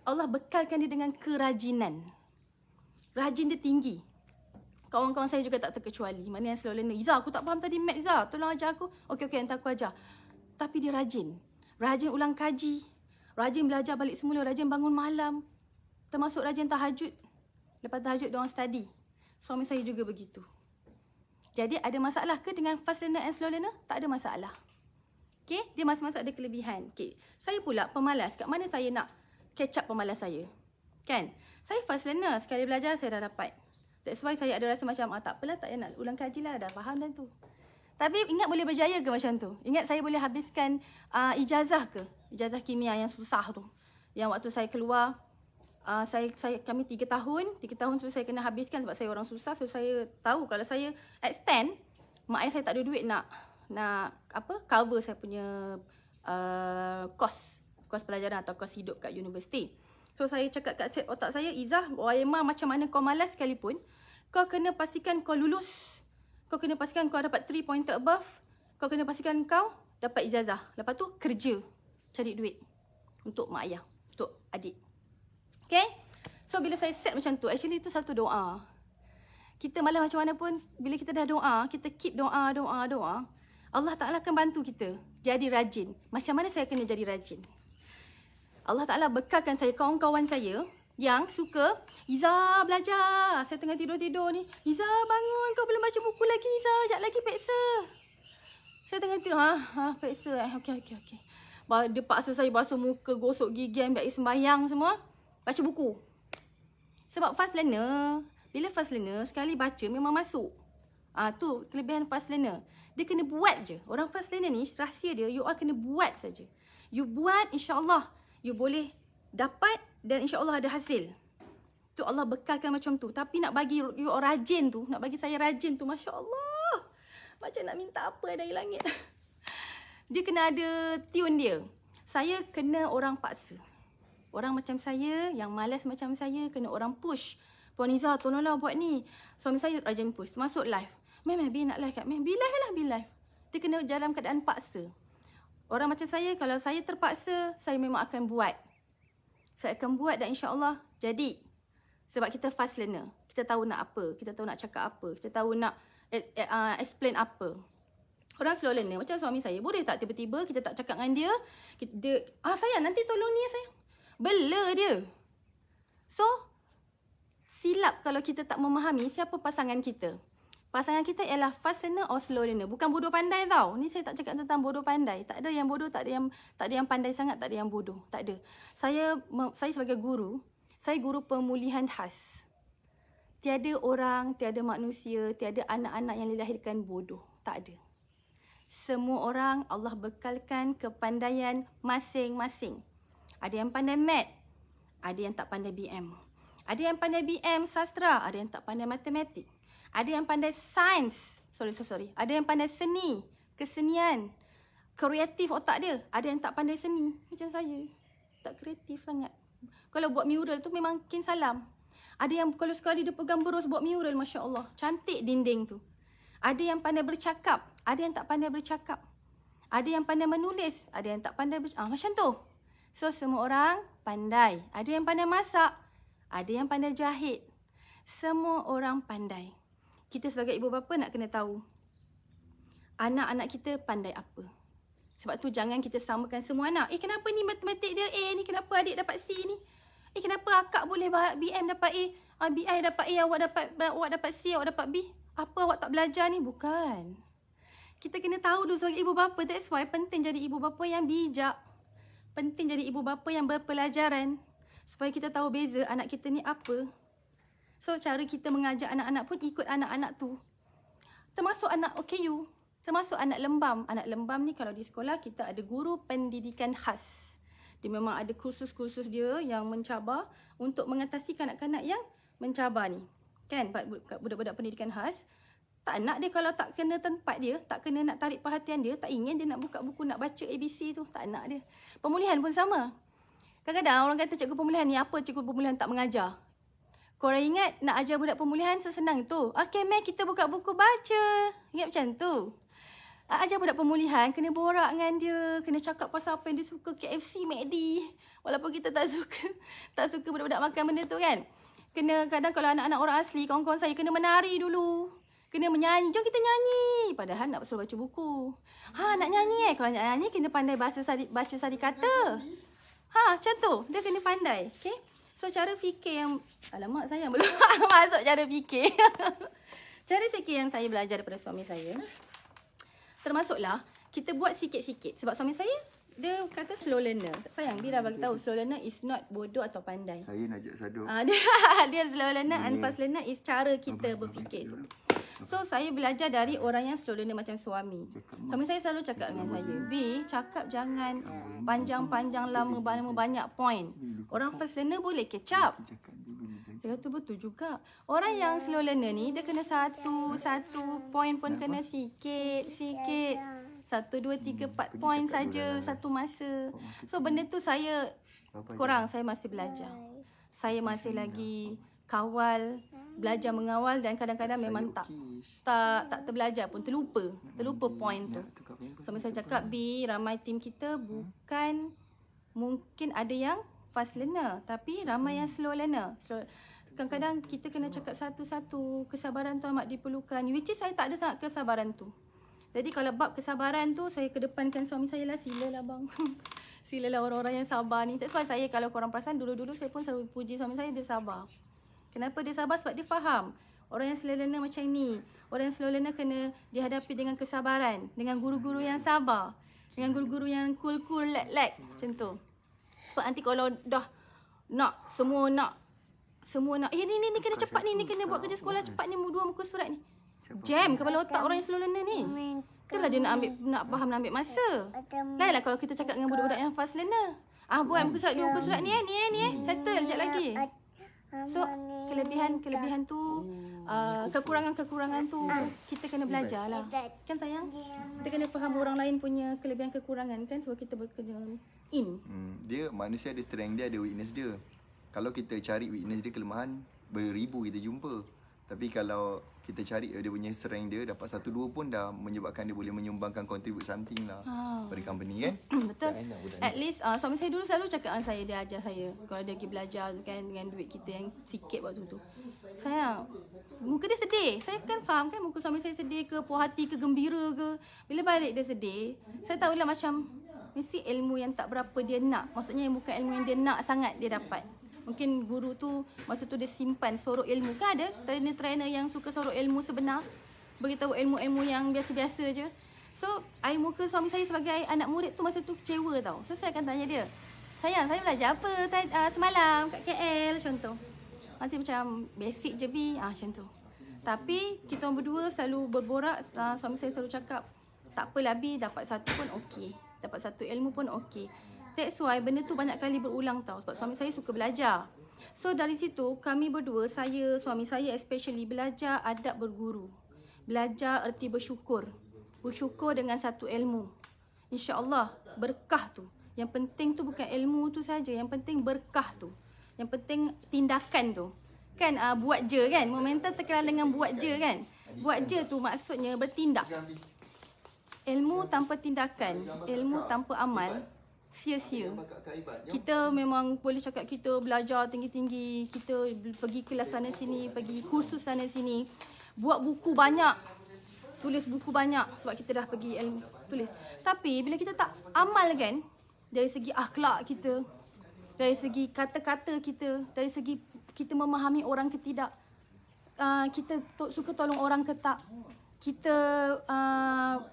Allah bekalkan dia dengan kerajinan rajin dia tinggi Kawan-kawan saya juga tak terkecuali. Mana yang slow learner. Izzah, aku tak faham tadi Matt Izzah. Tolong ajar aku. Okey, okey, entah aku ajar. Tapi dia rajin. Rajin ulang kaji. Rajin belajar balik semula. Rajin bangun malam. Termasuk rajin tahajud. Lepas tahajud, diorang study. Suami saya juga begitu. Jadi ada masalah ke dengan fast learner and slow learner? Tak ada masalah. Okey, dia masa-masa ada kelebihan. Okey. Saya pula pemalas. Kat mana saya nak catch up pemalas saya? Kan? Saya fast learner. Sekali belajar saya dah dapat. That's why saya ada rasa macam ah, tak apalah tak payah nak ulang kaji lah dah faham dan tu. Tapi ingat boleh berjaya ke macam tu? Ingat saya boleh habiskan uh, ijazah ke? Ijazah kimia yang susah tu. Yang waktu saya keluar, uh, saya, saya kami tiga tahun. Tiga tahun tu saya kena habiskan sebab saya orang susah. So saya tahu kalau saya extend, mak ayah saya tak ada duit nak nak apa cover saya punya uh, kos. Kos pelajaran atau kos hidup kat universiti. So saya cakap kat otak saya, izah Waimah macam mana kau malas sekalipun, kau kena pastikan kau lulus. Kau kena pastikan kau dapat 3 point above. Kau kena pastikan kau dapat ijazah. Lepas tu kerja. Cari duit. Untuk mak ayah. Untuk adik. Okay? So bila saya set macam tu. Actually itu satu doa. Kita malah macam mana pun. Bila kita dah doa. Kita keep doa, doa, doa. Allah Ta'ala akan bantu kita. Jadi rajin. Macam mana saya kena jadi rajin? Allah Ta'ala bekalkan saya. Kawan-kawan Saya yang suka Iza belajar. Saya tengah tidur-tidur ni. Iza bangun kau belum baca buku lagi Iza. Sekejap lagi peksa. Saya tengah tidur. Ha, ha peksa eh. Okey, okey, okey. Ba dia paksa saya basuh muka, gosok gigi, ambil air sembahyang semua. Baca buku. Sebab fast learner. Bila fast learner, sekali baca memang masuk. Ah tu kelebihan fast learner. Dia kena buat je. Orang fast learner ni, rahsia dia, you all kena buat saja. You buat, insyaAllah, you boleh dapat dan insya Allah ada hasil. Tu Allah bekalkan macam tu. Tapi nak bagi you all rajin tu, nak bagi saya rajin tu, masya-Allah. Macam nak minta apa dari langit. Dia kena ada tune dia. Saya kena orang paksa. Orang macam saya yang malas macam saya kena orang push. Puan Iza tolonglah buat ni. Suami saya rajin push, masuk live. Meh meh nak live kat meh. Be live lah, be live. Dia kena dalam keadaan paksa. Orang macam saya kalau saya terpaksa, saya memang akan buat saya akan buat dan insyaAllah jadi. Sebab kita fast learner. Kita tahu nak apa. Kita tahu nak cakap apa. Kita tahu nak eh, eh, ah, explain apa. Orang slow learner. Macam suami saya. Boleh tak tiba-tiba kita tak cakap dengan dia. Kita, dia ah sayang nanti tolong ni ya, sayang. Bela dia. So, silap kalau kita tak memahami siapa pasangan kita. Pasangan kita ialah fast learner or slow learner. Bukan bodoh pandai tau. Ni saya tak cakap tentang bodoh pandai. Tak ada yang bodoh, tak ada yang tak ada yang pandai sangat, tak ada yang bodoh. Tak ada. Saya saya sebagai guru, saya guru pemulihan khas. Tiada orang, tiada manusia, tiada anak-anak yang dilahirkan bodoh. Tak ada. Semua orang Allah bekalkan kepandaian masing-masing. Ada yang pandai mat, ada yang tak pandai BM. Ada yang pandai BM sastra, ada yang tak pandai matematik. Ada yang pandai sains. Sorry, sorry, sorry. Ada yang pandai seni. Kesenian. Kreatif otak dia. Ada yang tak pandai seni. Macam saya. Tak kreatif sangat. Kalau buat mural tu memang kin salam. Ada yang kalau sekali dia pegang berus buat mural, Masya Allah. Cantik dinding tu. Ada yang pandai bercakap. Ada yang tak pandai bercakap. Ada yang pandai menulis. Ada yang tak pandai bercakap. Ah, macam tu. So, semua orang pandai. Ada yang pandai masak. Ada yang pandai jahit. Semua orang pandai kita sebagai ibu bapa nak kena tahu anak-anak kita pandai apa. Sebab tu jangan kita samakan semua anak. Eh kenapa ni matematik dia A ni? Kenapa adik dapat C ni? Eh kenapa akak boleh BM dapat A? Ah, BI dapat A, awak dapat awak dapat C, awak dapat B? Apa awak tak belajar ni? Bukan. Kita kena tahu dulu sebagai ibu bapa. That's why penting jadi ibu bapa yang bijak. Penting jadi ibu bapa yang berpelajaran. Supaya kita tahu beza anak kita ni apa. So cara kita mengajar anak-anak pun ikut anak-anak tu. Termasuk anak OKU, termasuk anak lembam. Anak lembam ni kalau di sekolah kita ada guru pendidikan khas. Dia memang ada kursus-kursus dia yang mencabar untuk mengatasi kanak-kanak yang mencabar ni. Kan? Budak-budak pendidikan khas. Tak nak dia kalau tak kena tempat dia, tak kena nak tarik perhatian dia, tak ingin dia nak buka buku nak baca ABC tu. Tak nak dia. Pemulihan pun sama. Kadang-kadang orang kata cikgu pemulihan ni apa cikgu pemulihan tak mengajar? Korang ingat nak ajar budak pemulihan sesenang tu? Okay, meh kita buka buku baca. Ingat macam tu? Ah, ajar budak pemulihan, kena borak dengan dia. Kena cakap pasal apa yang dia suka KFC, MACD. Walaupun kita tak suka tak suka budak-budak makan benda tu kan. Kena kadang kalau anak-anak orang asli, kawan-kawan saya kena menari dulu. Kena menyanyi. Jom kita nyanyi. Padahal nak suruh baca buku. Ha, nak nyanyi eh. Kalau nak nyanyi, kena pandai bahasa sari, baca sari kata. Ha, macam tu. Dia kena pandai. Okay. So cara fikir yang Alamak sayang belum masuk cara fikir Cara fikir yang saya belajar daripada suami saya Termasuklah kita buat sikit-sikit Sebab suami saya dia kata slow learner. Sayang, Bira bagi tahu slow learner is not bodoh atau pandai. Saya nak ajak sadu. Ah, dia, slow learner, and unfast learner is cara kita berfikir. So saya belajar dari orang yang slow learner macam suami. Suami saya selalu cakap dengan saya, B, cakap jangan ah, panjang-panjang lama banyak banyak point. Orang first learner boleh catch up. Saya tu betul juga. Orang yang slow learner ni dia kena satu satu point pun kena sikit sikit. Satu, dua, tiga, hmm, empat hmm, point saja lah. satu masa. So benda tu saya kurang, saya masih belajar. Saya masih lagi kawal belajar mengawal dan kadang-kadang memang tak, tak tak terbelajar pun terlupa terlupa point tu sama saya cakap B ramai tim kita hmm. bukan mungkin ada yang fast learner tapi ramai yang hmm. slow learner slow, kadang-kadang kita kena cakap satu-satu kesabaran tu amat diperlukan which is saya tak ada sangat kesabaran tu jadi kalau bab kesabaran tu saya kedepankan suami saya lah lah bang silalah orang-orang yang sabar ni sebab saya kalau korang perasan dulu-dulu saya pun selalu puji suami saya dia sabar Kenapa dia sabar? Sebab dia faham. Orang yang slow learner macam ni. Orang yang slow learner kena dihadapi dengan kesabaran. Dengan guru-guru yang sabar. Dengan guru-guru yang cool-cool, lag-lag. Macam tu. Sebab nanti kalau dah nak, semua nak. Semua nak. Eh, ni, ni, ni kena cepat ni. Ni kena buat kerja sekolah cepat ni. Dua muka surat ni. Jam kepala otak orang yang slow learner ni. Itulah dia nak ambil nak faham nak ambil masa. Lainlah kalau kita cakap dengan budak-budak yang fast learner. Ah buat muka surat dua muka surat ni eh ni eh ni eh settle jap lagi. So kelebihan kelebihan tu oh, uh, kekurangan kekurangan tu ah. kita kena belajar lah. Kan sayang? Kita kena faham orang lain punya kelebihan kekurangan kan so kita kena in. Hmm, dia manusia ada strength dia ada weakness dia. Kalau kita cari weakness dia kelemahan beribu kita jumpa. Tapi kalau kita cari eh, dia punya strength dia dapat satu dua pun dah menyebabkan dia boleh menyumbangkan contribute something lah oh. pada company kan. Betul. At least uh, sama saya dulu selalu cakap dengan saya dia ajar saya kalau dia pergi belajar kan dengan duit kita yang sikit waktu tu. Saya muka dia sedih. Saya kan faham kan muka suami saya sedih ke puas hati ke gembira ke. Bila balik dia sedih, saya tahu lah macam mesti ilmu yang tak berapa dia nak. Maksudnya yang bukan ilmu yang dia nak sangat dia dapat mungkin guru tu masa tu dia simpan sorok ilmu kan ada trainer-trainer yang suka sorok ilmu sebenar Bagi beritahu ilmu-ilmu yang biasa-biasa je so air muka suami saya sebagai anak murid tu masa tu kecewa tau so saya akan tanya dia sayang saya belajar apa t- uh, ah, semalam kat KL contoh masih macam basic je bi ah macam tu tapi kita orang berdua selalu berborak uh, suami saya selalu cakap tak apalah bi dapat satu pun okey dapat satu ilmu pun okey That's why benda tu banyak kali berulang tau sebab suami saya suka belajar. So dari situ kami berdua saya suami saya especially belajar adab berguru. Belajar erti bersyukur. Bersyukur dengan satu ilmu. Insya-Allah berkah tu. Yang penting tu bukan ilmu tu saja, yang penting berkah tu. Yang penting tindakan tu. Kan uh, buat je kan. Momentum terkenal dengan buat je kan. Buat je tu maksudnya bertindak. Ilmu tanpa tindakan, ilmu tanpa amal, sia-sia. Kita memang boleh cakap kita belajar tinggi-tinggi, kita pergi kelas sana sini, pergi kursus sana sini, buat buku banyak, tulis buku banyak sebab kita dah pergi ilmu tulis. Tapi bila kita tak amal kan, dari segi akhlak kita, dari segi kata-kata kita, dari segi kita memahami orang ke tidak, ah, kita suka tolong orang ke tak, kita ah,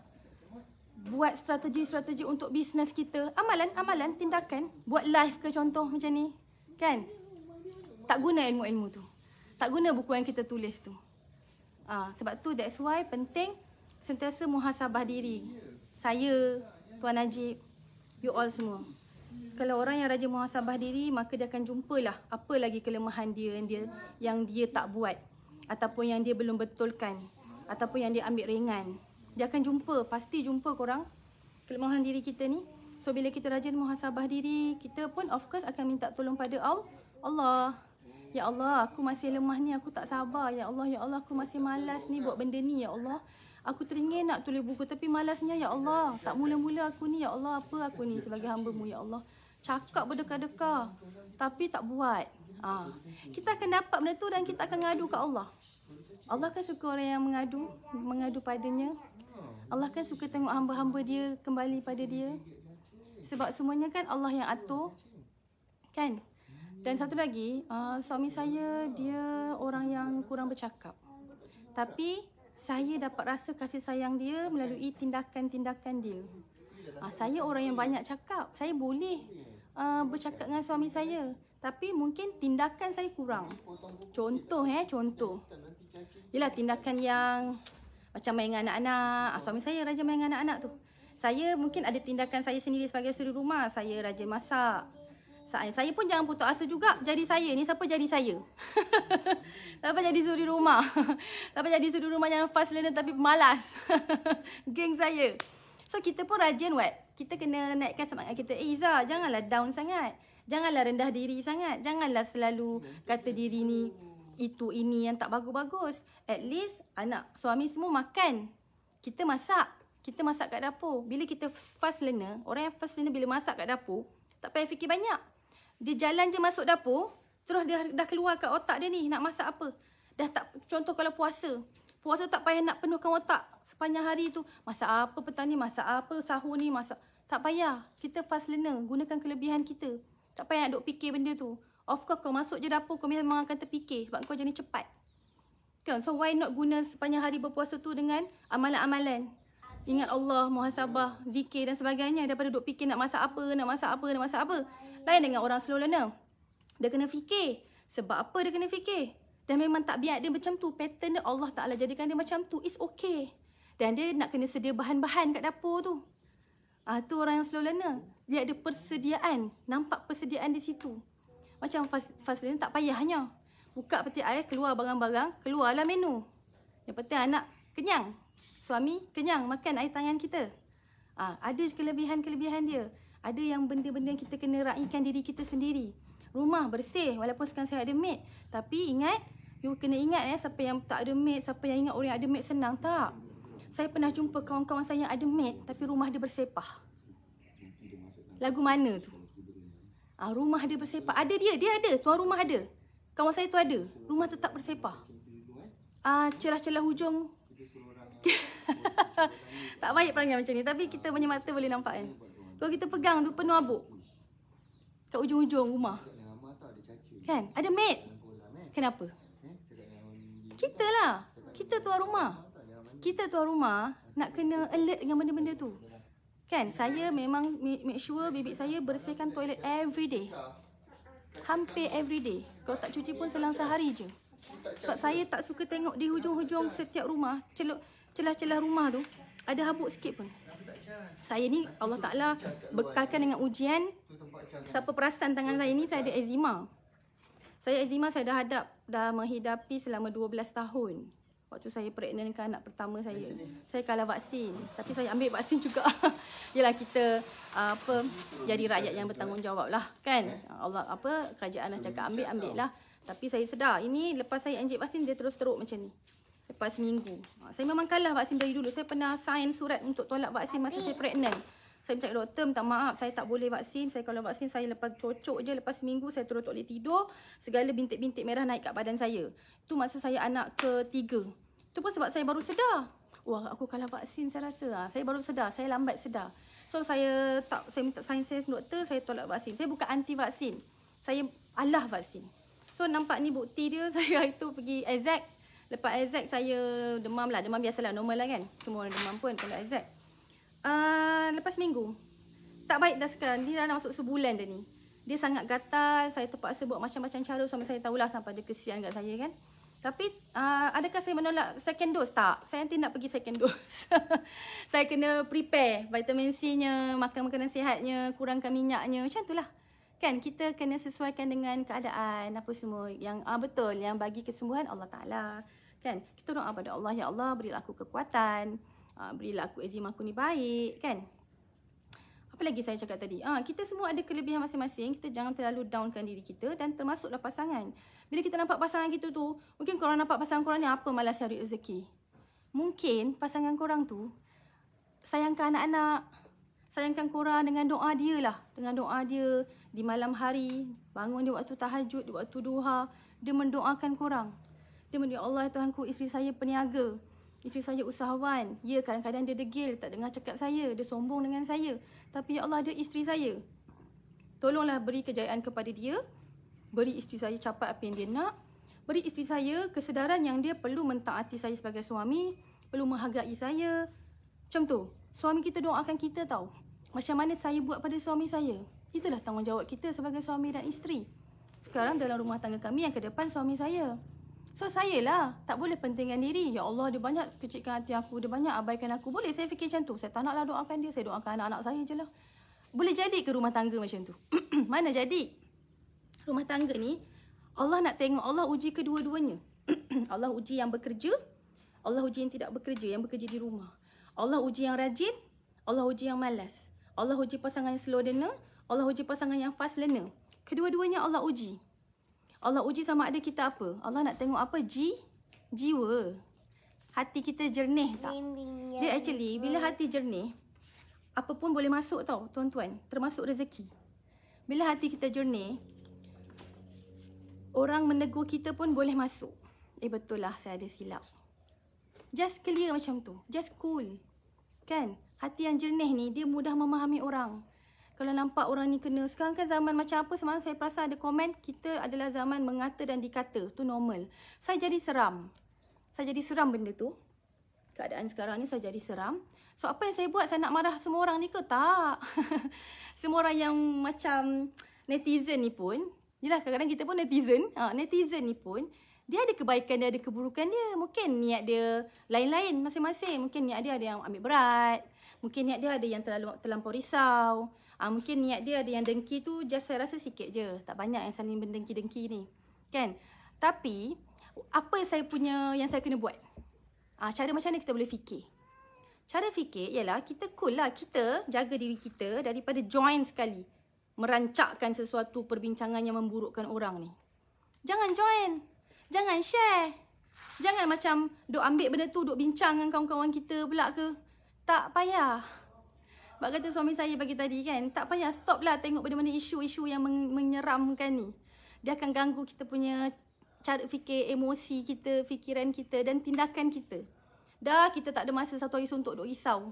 buat strategi-strategi untuk bisnes kita. Amalan, amalan, tindakan. Buat live ke contoh macam ni. Kan? Tak guna ilmu-ilmu tu. Tak guna buku yang kita tulis tu. Ha, sebab tu that's why penting sentiasa muhasabah diri. Saya, Tuan Najib, you all semua. Kalau orang yang rajin muhasabah diri, maka dia akan jumpalah apa lagi kelemahan dia yang dia, yang dia tak buat. Ataupun yang dia belum betulkan. Ataupun yang dia ambil ringan. Dia akan jumpa, pasti jumpa korang kelemahan diri kita ni. So bila kita rajin muhasabah diri, kita pun of course akan minta tolong pada Allah. Ya Allah, aku masih lemah ni, aku tak sabar. Ya Allah, ya Allah, aku masih malas ni buat benda ni, ya Allah. Aku teringin nak tulis buku tapi malasnya ya Allah. Tak mula-mula aku ni ya Allah, apa aku ni sebagai hamba-Mu ya Allah. Cakap berdekah-dekah tapi tak buat. Ha. Kita akan dapat benda tu dan kita akan mengadu kat Allah. Allah kan suka orang yang mengadu, mengadu padanya. Allah kan suka tengok hamba-hamba dia kembali pada dia. Sebab semuanya kan Allah yang atur. Kan? Dan satu lagi, uh, suami saya dia orang yang kurang bercakap. Tapi saya dapat rasa kasih sayang dia melalui tindakan-tindakan dia. Uh, saya orang yang banyak cakap. Saya boleh uh, bercakap dengan suami saya. Tapi mungkin tindakan saya kurang. Contoh eh, contoh. Yelah tindakan yang macam main dengan anak-anak. Oh. Suami saya rajin main dengan anak-anak tu. Saya mungkin ada tindakan saya sendiri sebagai suri rumah. Saya rajin masak. Saya, saya pun jangan putus asa juga jadi saya. Ni siapa jadi saya? siapa jadi suri rumah? siapa jadi suri rumah yang fast learner tapi malas? Geng saya. So kita pun rajin buat. Kita kena naikkan semangat kita. Eh Iza, janganlah down sangat. Janganlah rendah diri sangat. Janganlah selalu kata diri ni itu ini yang tak bagus-bagus. At least anak suami semua makan. Kita masak. Kita masak kat dapur. Bila kita fast learner, orang yang fast learner bila masak kat dapur, tak payah fikir banyak. Dia jalan je masuk dapur, terus dia dah keluar kat otak dia ni nak masak apa. Dah tak contoh kalau puasa. Puasa tak payah nak penuhkan otak sepanjang hari tu. Masak apa petang ni, masak apa sahur ni, masak. Tak payah. Kita fast learner, gunakan kelebihan kita. Tak payah nak duk fikir benda tu. Of course, kau masuk je dapur, kau memang akan terfikir sebab kau jadi cepat. Kan? So, why not guna sepanjang hari berpuasa tu dengan amalan-amalan? Ingat Allah, muhasabah, zikir dan sebagainya daripada duk fikir nak masak apa, nak masak apa, nak masak apa. Lain dengan orang slow learner. Dia kena fikir. Sebab apa dia kena fikir? Dan memang tak biar dia macam tu. Pattern dia Allah Ta'ala jadikan dia macam tu. It's okay. Dan dia nak kena sedia bahan-bahan kat dapur tu. Ah tu orang yang slow learner. Dia ada persediaan. Nampak persediaan di situ. Macam Fazlin tak payahnya. Buka peti air, keluar barang-barang, keluarlah menu. Yang penting anak kenyang. Suami kenyang makan air tangan kita. Ha, ada kelebihan-kelebihan dia. Ada yang benda-benda kita kena raikan diri kita sendiri. Rumah bersih walaupun sekarang saya ada maid. Tapi ingat, you kena ingat ya, siapa yang tak ada maid, siapa yang ingat orang ada maid senang. Tak. Saya pernah jumpa kawan-kawan saya yang ada maid tapi rumah dia bersepah. Lagu mana tu? Ah rumah dia bersepah. Ada dia, dia ada. Tuan rumah ada. Kawan saya tu ada. Rumah tetap bersepah. Ah celah-celah hujung. tak baik perangai macam ni. Tapi kita punya mata boleh nampak kan. Kalau kita pegang tu penuh abuk. Kat ujung-ujung rumah. Kan? Ada mat. Kenapa? Kita lah. Kita tuan rumah. Kita tuan rumah nak kena alert dengan benda-benda tu. Kan? Saya memang make sure bibik saya bersihkan toilet every day. Hampir every day. Kalau tak cuci pun selang sehari je. Sebab saya tak suka tengok di hujung-hujung setiap rumah, celah-celah rumah tu ada habuk sikit pun. Saya ni Allah Taala bekalkan dengan ujian. Siapa perasan tangan saya ni saya ada eczema. Saya eczema saya dah hadap dah menghidapi selama 12 tahun. Waktu saya pregnant kan anak pertama saya. Vaksin. Saya kalah vaksin. Tapi saya ambil vaksin juga. Yalah kita apa jadi rakyat yang bertanggungjawab lah kan. Allah apa kerajaan nak cakap ambil ambil lah. Tapi saya sedar ini lepas saya anjik vaksin dia terus teruk macam ni. Lepas seminggu. Ha, saya memang kalah vaksin dari dulu. Saya pernah sign surat untuk tolak vaksin masa saya pregnant. Saya cakap doktor minta maaf saya tak boleh vaksin. Saya kalau vaksin saya lepas cocok je lepas seminggu saya terus tak boleh tidur. Segala bintik-bintik merah naik kat badan saya. Tu masa saya anak ketiga. Tu pun sebab saya baru sedar. Wah, aku kalah vaksin saya rasa. Ha. Saya baru sedar, saya lambat sedar. So saya tak saya minta sains saya doktor, saya tolak vaksin. Saya bukan anti vaksin. Saya alah vaksin. So nampak ni bukti dia saya hari tu pergi exact. Lepas exact saya demam lah, demam biasalah normal lah kan. Semua orang demam pun kalau exact. Uh, lepas minggu tak baik dah sekarang. Dia dah nak masuk sebulan dah ni. Dia sangat gatal. Saya terpaksa buat macam-macam cara. Sampai saya tahulah sampai dia kesian kat saya kan. Tapi uh, adakah saya menolak second dose? Tak. Saya nanti nak pergi second dose. saya kena prepare vitamin C-nya, makan makanan sihatnya, kurangkan minyaknya. Macam itulah. Kan? Kita kena sesuaikan dengan keadaan apa semua. Yang uh, betul. Yang bagi kesembuhan Allah Ta'ala. Kan? Kita doa pada Allah. Ya Allah, berilah aku kekuatan. Uh, ah, berilah aku izin aku ni baik. Kan? apa lagi saya cakap tadi? Ah, ha, kita semua ada kelebihan masing-masing. Kita jangan terlalu downkan diri kita dan termasuklah pasangan. Bila kita nampak pasangan kita tu, mungkin korang nampak pasangan korang ni apa malas cari rezeki. Mungkin pasangan korang tu sayangkan anak-anak. Sayangkan korang dengan doa dia lah. Dengan doa dia di malam hari. Bangun di waktu tahajud, di waktu duha. Dia mendoakan korang. Dia mendoakan Allah Tuhan ku isteri saya peniaga. Isteri saya usahawan. Ya, kadang-kadang dia degil, tak dengar cakap saya. Dia sombong dengan saya. Tapi ya Allah, dia isteri saya. Tolonglah beri kejayaan kepada dia. Beri isteri saya capai apa yang dia nak. Beri isteri saya kesedaran yang dia perlu mentaati saya sebagai suami. Perlu menghargai saya. Macam tu. Suami kita doakan kita tahu, Macam mana saya buat pada suami saya. Itulah tanggungjawab kita sebagai suami dan isteri. Sekarang dalam rumah tangga kami yang ke depan suami saya. So saya lah tak boleh pentingkan diri. Ya Allah dia banyak kecikkan hati aku, dia banyak abaikan aku. Boleh saya fikir macam tu. Saya tak naklah doakan dia, saya doakan anak-anak saya je lah. Boleh jadi ke rumah tangga macam tu? Mana jadi? Rumah tangga ni Allah nak tengok Allah uji kedua-duanya. Allah uji yang bekerja, Allah uji yang tidak bekerja, yang bekerja di rumah. Allah uji yang rajin, Allah uji yang malas. Allah uji pasangan yang slow learner, Allah uji pasangan yang fast learner. Kedua-duanya Allah uji. Allah uji sama ada kita apa. Allah nak tengok apa? Ji, jiwa. Hati kita jernih tak? Dia actually, bila hati jernih, apa pun boleh masuk tau, tuan-tuan. Termasuk rezeki. Bila hati kita jernih, orang menegur kita pun boleh masuk. Eh, betul lah saya ada silap. Just clear macam tu. Just cool. Kan? Hati yang jernih ni, dia mudah memahami orang. Orang kalau nampak orang ni kena sekarang kan zaman macam apa semalam saya perasan ada komen kita adalah zaman mengata dan dikata tu normal saya jadi seram saya jadi seram benda tu keadaan sekarang ni saya jadi seram so apa yang saya buat saya nak marah semua orang ni ke tak semua orang yang macam netizen ni pun Yelah kadang-kadang kita pun netizen ha, Netizen ni pun Dia ada kebaikan dia, ada keburukan dia Mungkin niat dia lain-lain masing-masing Mungkin niat dia ada yang ambil berat Mungkin niat dia ada yang terlalu terlampau risau Ah, mungkin niat dia ada yang dengki tu just saya rasa sikit je. Tak banyak yang saling mendengki-dengki ni. Kan? Tapi, apa saya punya yang saya kena buat? Ah, cara macam mana kita boleh fikir? Cara fikir ialah kita cool lah. Kita jaga diri kita daripada join sekali. Merancakkan sesuatu perbincangan yang memburukkan orang ni. Jangan join. Jangan share. Jangan macam duk ambil benda tu duk bincang dengan kawan-kawan kita pula ke. Tak payah. Sebab kata suami saya bagi tadi kan, tak payah stop lah tengok benda-benda isu-isu yang menyeramkan ni. Dia akan ganggu kita punya cara fikir, emosi kita, fikiran kita dan tindakan kita. Dah kita tak ada masa satu hari suntuk duk risau.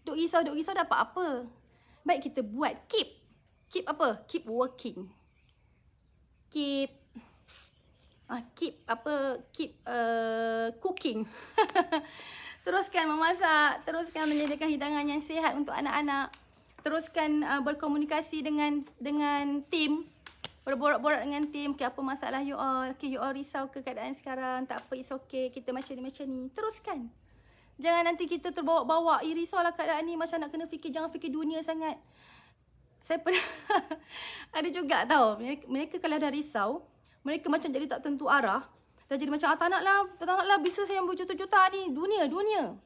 Duk risau, duk risau dapat apa? Baik kita buat, keep. Keep apa? Keep working. Keep ah keep apa? Keep uh, cooking. teruskan memasak, teruskan menyediakan hidangan yang sihat untuk anak-anak. Teruskan uh, berkomunikasi dengan dengan tim. Berborak-borak dengan tim, okay, apa masalah you all? Okay, you all risau ke keadaan sekarang? Tak apa, it's okay. Kita macam ni macam ni. Teruskan. Jangan nanti kita terbawa-bawa. Eh, lah keadaan ni macam nak kena fikir. Jangan fikir dunia sangat. Saya pernah... ada juga tau. Mereka, mereka kalau dah risau, mereka macam jadi tak tentu arah. Dah jadi macam, ah, tak nak lah, tak nak lah bisnes yang berjuta-juta ni. Dunia, dunia.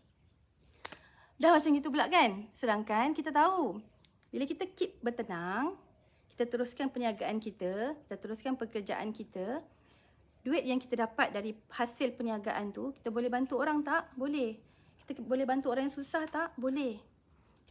Dah macam gitu pula kan? Sedangkan kita tahu, bila kita keep bertenang, kita teruskan perniagaan kita, kita teruskan pekerjaan kita, duit yang kita dapat dari hasil perniagaan tu, kita boleh bantu orang tak? Boleh. Kita boleh bantu orang yang susah tak? Boleh.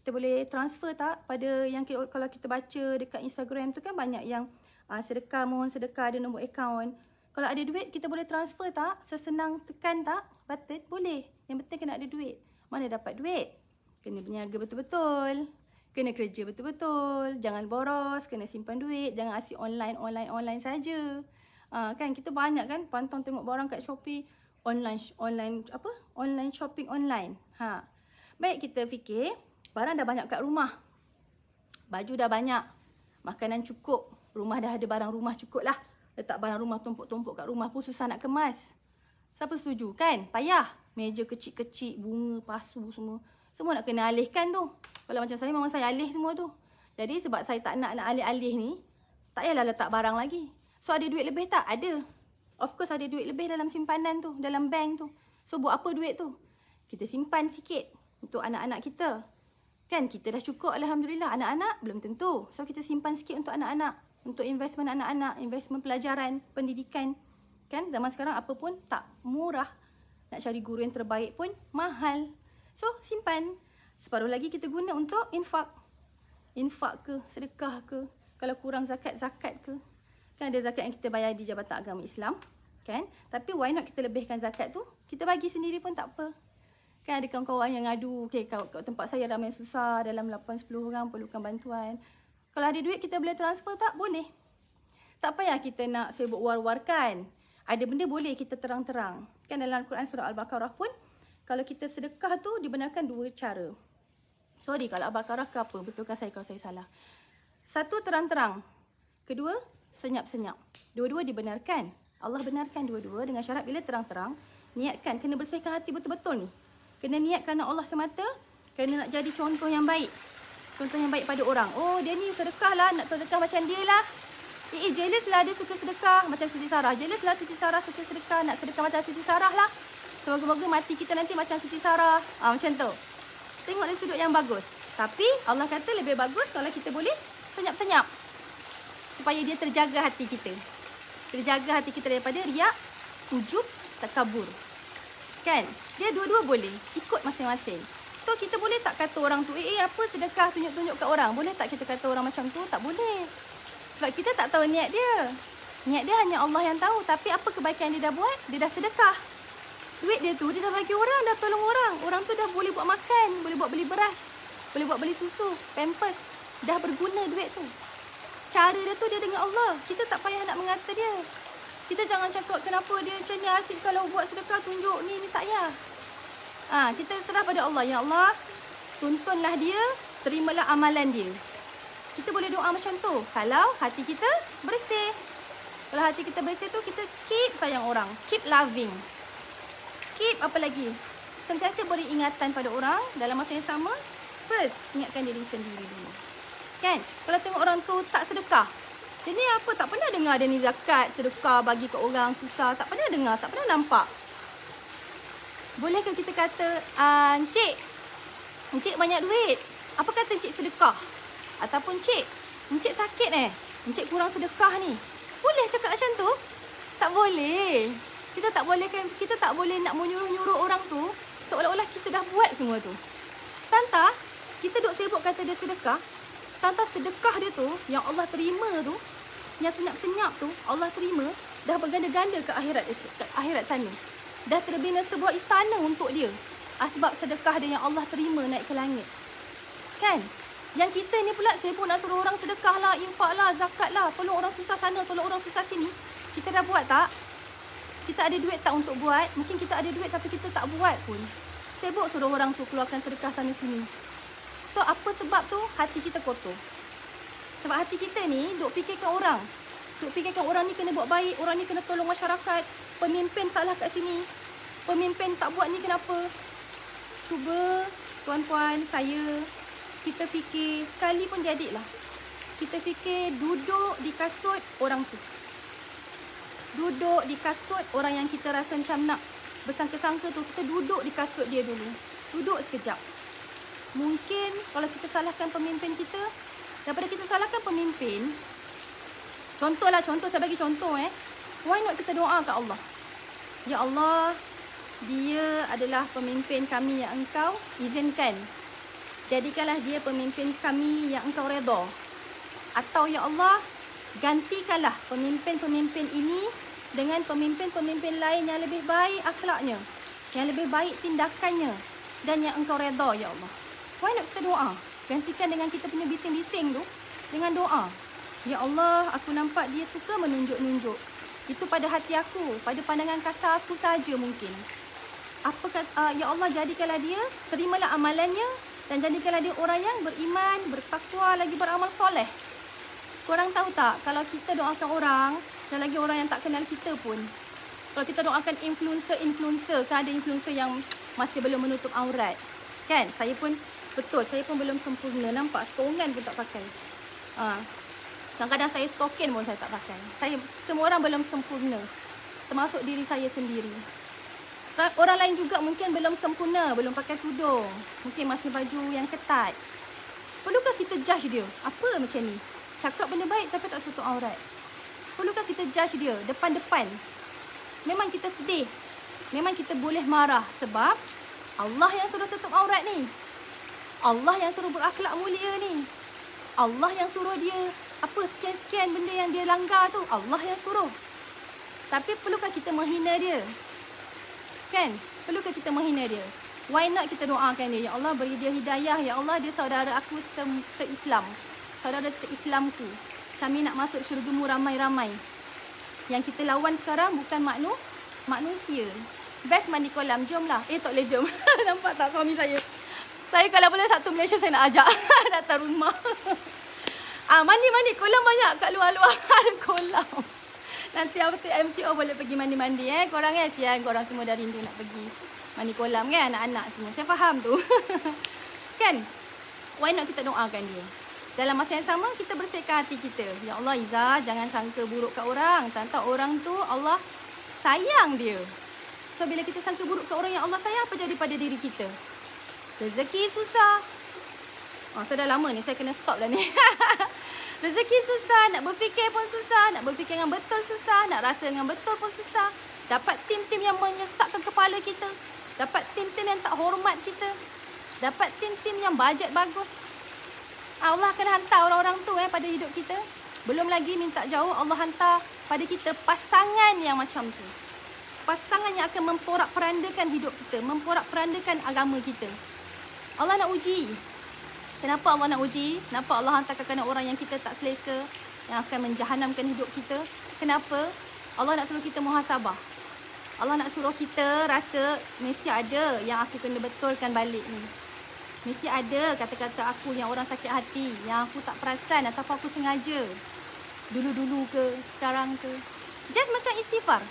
Kita boleh transfer tak pada yang kalau kita baca dekat Instagram tu kan banyak yang uh, sedekah mohon sedekah ada nombor account. Kalau ada duit kita boleh transfer tak? Sesenang tekan tak? Button boleh. Yang penting kena ada duit. Mana dapat duit? Kena berniaga betul-betul. Kena kerja betul-betul. Jangan boros, kena simpan duit, jangan asyik online online online saja. Uh, kan kita banyak kan pantang tengok barang kat Shopee online online apa? Online shopping online. Ha. Baik kita fikir, barang dah banyak kat rumah. Baju dah banyak. Makanan cukup. Rumah dah ada barang rumah cukup lah. Letak barang rumah tumpuk-tumpuk kat rumah pun susah nak kemas. Siapa setuju kan? Payah. Meja kecil-kecil, bunga, pasu semua. Semua nak kena alihkan tu. Kalau macam saya, memang saya alih semua tu. Jadi sebab saya tak nak nak alih-alih ni, tak payahlah letak barang lagi. So ada duit lebih tak? Ada. Of course ada duit lebih dalam simpanan tu, dalam bank tu. So buat apa duit tu? Kita simpan sikit untuk anak-anak kita. Kan kita dah cukup Alhamdulillah. Anak-anak belum tentu. So kita simpan sikit untuk anak-anak untuk investment anak-anak, investment pelajaran, pendidikan. Kan zaman sekarang apa pun tak murah. Nak cari guru yang terbaik pun mahal. So simpan. Separuh lagi kita guna untuk infak. Infak ke, sedekah ke, kalau kurang zakat, zakat ke. Kan ada zakat yang kita bayar di Jabatan Agama Islam. Kan? Tapi why not kita lebihkan zakat tu? Kita bagi sendiri pun tak apa. Kan ada kawan-kawan yang ngadu, okay, kat, tempat saya ramai susah, dalam 8-10 orang perlukan bantuan. Kalau ada duit kita boleh transfer tak? Boleh. Tak payah kita nak sibuk war-warkan. Ada benda boleh kita terang-terang. Kan dalam Al-Quran surah Al-Baqarah pun kalau kita sedekah tu dibenarkan dua cara. Sorry kalau Al-Baqarah ke apa, betulkan saya kalau saya salah. Satu terang-terang. Kedua senyap-senyap. Dua-dua dibenarkan. Allah benarkan dua-dua dengan syarat bila terang-terang niatkan kena bersihkan hati betul-betul ni. Kena niat kerana Allah semata, kena nak jadi contoh yang baik contoh yang baik pada orang. Oh, dia ni sedekah lah, nak sedekah macam dia lah. Ee eh, eh, jealous lah dia suka sedekah macam Siti Sarah. Jealous lah Siti Sarah suka sedekah, nak sedekah macam Siti Sarah lah. Semoga-moga mati kita nanti macam Siti Sarah. Ha, macam tu. Tengok dari sudut yang bagus. Tapi Allah kata lebih bagus kalau kita boleh senyap-senyap. Supaya dia terjaga hati kita. Terjaga hati kita daripada riak, ujub, tak kabur. Kan? Dia dua-dua boleh. Ikut masing-masing. So kita boleh tak kata orang tu, eh, eh apa sedekah tunjuk-tunjuk kat orang? Boleh tak kita kata orang macam tu? Tak boleh. Sebab kita tak tahu niat dia. Niat dia hanya Allah yang tahu. Tapi apa kebaikan dia dah buat? Dia dah sedekah. Duit dia tu dia dah bagi orang, dah tolong orang. Orang tu dah boleh buat makan, boleh buat beli beras. Boleh buat beli susu, pampers. Dah berguna duit tu. Cara dia tu dia dengan Allah. Kita tak payah nak mengata dia. Kita jangan cakap kenapa dia macam ni asyik kalau buat sedekah tunjuk ni ni tak payah. Ha, kita serah pada Allah. Ya Allah, tuntunlah dia, terimalah amalan dia. Kita boleh doa macam tu. Kalau hati kita bersih. Kalau hati kita bersih tu, kita keep sayang orang. Keep loving. Keep apa lagi? Sentiasa beri ingatan pada orang dalam masa yang sama. First, ingatkan diri sendiri dulu. Kan? Kalau tengok orang tu tak sedekah. jadi apa? Tak pernah dengar dia ni zakat, sedekah, bagi ke orang, susah. Tak pernah dengar, tak pernah nampak. Bolehkah kita kata, uh, Encik, Encik banyak duit. Apa kata Encik sedekah? Ataupun Encik, Encik sakit eh. Encik kurang sedekah ni. Boleh cakap macam tu? Tak boleh. Kita tak boleh kan, kita tak boleh nak menyuruh-nyuruh orang tu seolah-olah kita dah buat semua tu. Tanta, kita duk sibuk kata dia sedekah. Tanta sedekah dia tu yang Allah terima tu, yang senyap-senyap tu Allah terima dah berganda-ganda ke akhirat ke akhirat sana dah terbina sebuah istana untuk dia asbab ah, sedekah dia yang Allah terima naik ke langit. Kan? Yang kita ni pula saya pun nak suruh orang sedekah lah, infak lah, zakat lah, tolong orang susah sana, tolong orang susah sini. Kita dah buat tak? Kita ada duit tak untuk buat? Mungkin kita ada duit tapi kita tak buat pun. Sibuk suruh orang tu keluarkan sedekah sana sini. So apa sebab tu hati kita kotor? Sebab hati kita ni duk fikirkan orang. Tok fikirkan orang ni kena buat baik, orang ni kena tolong masyarakat. Pemimpin salah kat sini. Pemimpin tak buat ni kenapa? Cuba tuan tuan saya, kita fikir sekali pun jadilah. Kita fikir duduk di kasut orang tu. Duduk di kasut orang yang kita rasa macam nak bersangka-sangka tu. Kita duduk di kasut dia dulu. Duduk sekejap. Mungkin kalau kita salahkan pemimpin kita, daripada kita salahkan pemimpin, Contohlah contoh saya bagi contoh eh. Why not kita doa kat Allah? Ya Allah, dia adalah pemimpin kami yang engkau izinkan. Jadikanlah dia pemimpin kami yang engkau redha. Atau ya Allah, gantikanlah pemimpin-pemimpin ini dengan pemimpin-pemimpin lain yang lebih baik akhlaknya, yang lebih baik tindakannya dan yang engkau redha ya Allah. Why not kita doa? Gantikan dengan kita punya bising-bising tu dengan doa. Ya Allah, aku nampak dia suka menunjuk-nunjuk. Itu pada hati aku, pada pandangan kasar aku saja mungkin. Apa kata, uh, ya Allah jadikanlah dia, terimalah amalannya dan jadikanlah dia orang yang beriman, bertakwa lagi beramal soleh. Korang tahu tak kalau kita doakan orang dan lagi orang yang tak kenal kita pun. Kalau kita doakan influencer-influencer, kan ada influencer yang masih belum menutup aurat. Kan? Saya pun betul, saya pun belum sempurna nampak setongan pun tak pakai. Ah, Kadang-kadang saya stokin pun saya tak pakai. Saya semua orang belum sempurna. Termasuk diri saya sendiri. Orang lain juga mungkin belum sempurna, belum pakai tudung. Mungkin masih baju yang ketat. Perlukah kita judge dia? Apa macam ni? Cakap benda baik tapi tak tutup aurat. Perlukah kita judge dia depan-depan? Memang kita sedih. Memang kita boleh marah sebab Allah yang suruh tutup aurat ni. Allah yang suruh berakhlak mulia ni. Allah yang suruh dia apa sekian-sekian benda yang dia langgar tu Allah yang suruh. Tapi perlukah kita menghina dia? Kan? Perlukah kita menghina dia? Why not kita doakan dia? Ya Allah beri dia hidayah. Ya Allah dia saudara aku se se-Islam. Saudara se-Islamku. Kami nak masuk syurgamu ramai-ramai. Yang kita lawan sekarang bukan maknu manusia. Best mandi kolam. jom lah. Eh tak boleh jom. Nampak tak suami saya? Saya kalau boleh satu Malaysia saya nak ajak. Datang rumah. Ah, mandi-mandi. Kolam banyak kat luar-luar. Kolam. Nanti apa after MCO boleh pergi mandi-mandi eh. Korang eh, sian. Korang semua dah rindu nak pergi mandi kolam kan. Anak-anak semua. Saya faham tu. kan? Why not kita doakan dia? Dalam masa yang sama, kita bersihkan hati kita. Ya Allah, Izzah, jangan sangka buruk kat orang. Tanpa orang tu, Allah sayang dia. So, bila kita sangka buruk kat orang yang Allah sayang, apa jadi pada diri kita? Rezeki susah, Oh, ah, saya dah lama ni, saya kena stop dah ni. Rezeki susah, nak berfikir pun susah, nak berfikir dengan betul susah, nak rasa dengan betul pun susah. Dapat tim-tim yang menyesatkan kepala kita. Dapat tim-tim yang tak hormat kita. Dapat tim-tim yang bajet bagus. Allah akan hantar orang-orang tu eh pada hidup kita. Belum lagi minta jauh Allah hantar pada kita pasangan yang macam tu. Pasangan yang akan memporak-perandakan hidup kita, memporak-perandakan agama kita. Allah nak uji. Kenapa Allah nak uji? Kenapa Allah hantar kadang-kadang orang yang kita tak selesa yang akan menjahanamkan hidup kita? Kenapa Allah nak suruh kita muhasabah? Allah nak suruh kita rasa mesti ada yang aku kena betulkan balik ni. Mesti ada kata-kata aku yang orang sakit hati, yang aku tak perasan ataupun aku sengaja. Dulu-dulu ke, sekarang ke. Just macam istighfar.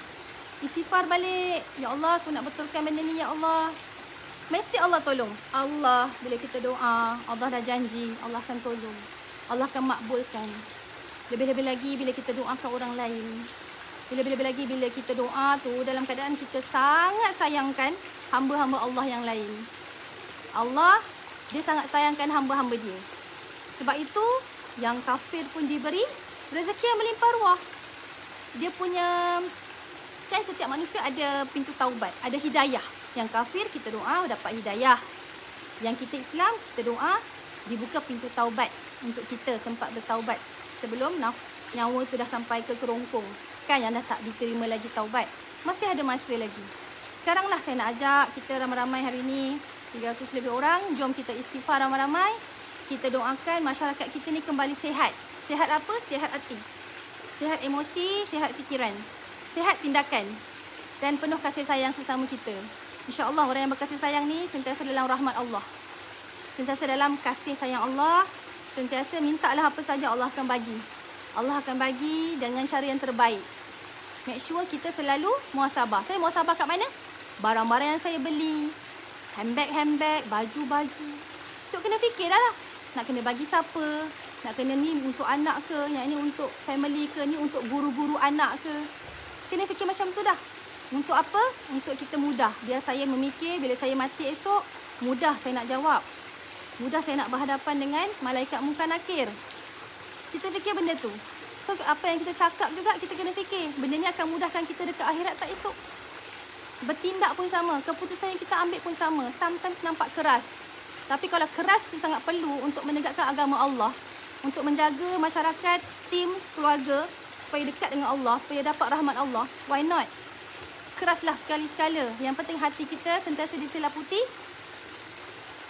Istighfar balik. Ya Allah, aku nak betulkan benda ni. Ya Allah, Mesti Allah tolong. Allah bila kita doa, Allah dah janji, Allah akan tolong. Allah akan makbulkan. Lebih-lebih lagi bila kita doa ke orang lain. Lebih-lebih lagi bila kita doa tu dalam keadaan kita sangat sayangkan hamba-hamba Allah yang lain. Allah dia sangat sayangkan hamba-hamba dia. Sebab itu yang kafir pun diberi rezeki yang melimpah ruah. Dia punya kan setiap manusia ada pintu taubat, ada hidayah. Yang kafir kita doa dapat hidayah. Yang kita Islam kita doa dibuka pintu taubat untuk kita sempat bertaubat sebelum naf nyawa tu sampai ke kerongkong. Kan yang dah tak diterima lagi taubat. Masih ada masa lagi. Sekaranglah saya nak ajak kita ramai-ramai hari ini 300 lebih orang jom kita istighfar ramai-ramai. Kita doakan masyarakat kita ni kembali sihat. Sihat apa? Sihat hati. Sihat emosi, sihat fikiran. Sihat tindakan. Dan penuh kasih sayang sesama kita. InsyaAllah orang yang berkasih sayang ni sentiasa dalam rahmat Allah. Sentiasa dalam kasih sayang Allah. Sentiasa minta lah apa saja Allah akan bagi. Allah akan bagi dengan cara yang terbaik. Make sure kita selalu muasabah. Saya muasabah kat mana? Barang-barang yang saya beli. Handbag-handbag, baju-baju. Tok kena fikir lah. Nak kena bagi siapa? Nak kena ni untuk anak ke? Yang ni untuk family ke? Ni untuk guru-guru anak ke? Kena fikir macam tu dah. Untuk apa? Untuk kita mudah. Biar saya memikir bila saya mati esok, mudah saya nak jawab. Mudah saya nak berhadapan dengan malaikat muka nakir. Kita fikir benda tu. So, apa yang kita cakap juga, kita kena fikir. Benda ni akan mudahkan kita dekat akhirat tak esok. Bertindak pun sama. Keputusan yang kita ambil pun sama. Sometimes nampak keras. Tapi kalau keras tu sangat perlu untuk menegakkan agama Allah. Untuk menjaga masyarakat, tim, keluarga. Supaya dekat dengan Allah. Supaya dapat rahmat Allah. Why not? keraslah sekali-sekala. Yang penting hati kita sentiasa disilap putih.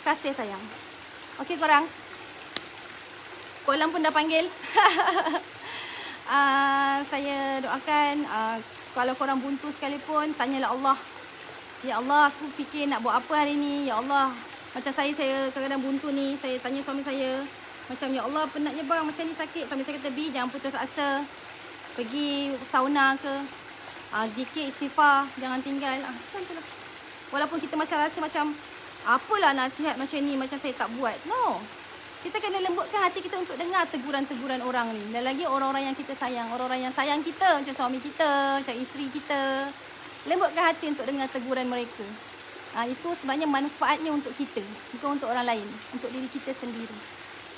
Kasih sayang. Okey korang. Kolam pun dah panggil. uh, saya doakan uh, kalau korang buntu sekalipun, tanyalah Allah. Ya Allah, aku fikir nak buat apa hari ni. Ya Allah, macam saya, saya kadang-kadang buntu ni. Saya tanya suami saya. Macam, Ya Allah, penatnya bang. Macam ni sakit. Suami saya kata, B, jangan putus asa. Pergi sauna ke. Ah, zikir istighfar jangan tinggal. Ah, macam itulah. Walaupun kita macam rasa macam apalah nasihat macam ni macam saya tak buat. No. Kita kena lembutkan hati kita untuk dengar teguran-teguran orang ni. Dan lagi orang-orang yang kita sayang. Orang-orang yang sayang kita. Macam suami kita. Macam isteri kita. Lembutkan hati untuk dengar teguran mereka. Ha, itu sebenarnya manfaatnya untuk kita. Bukan untuk orang lain. Untuk diri kita sendiri.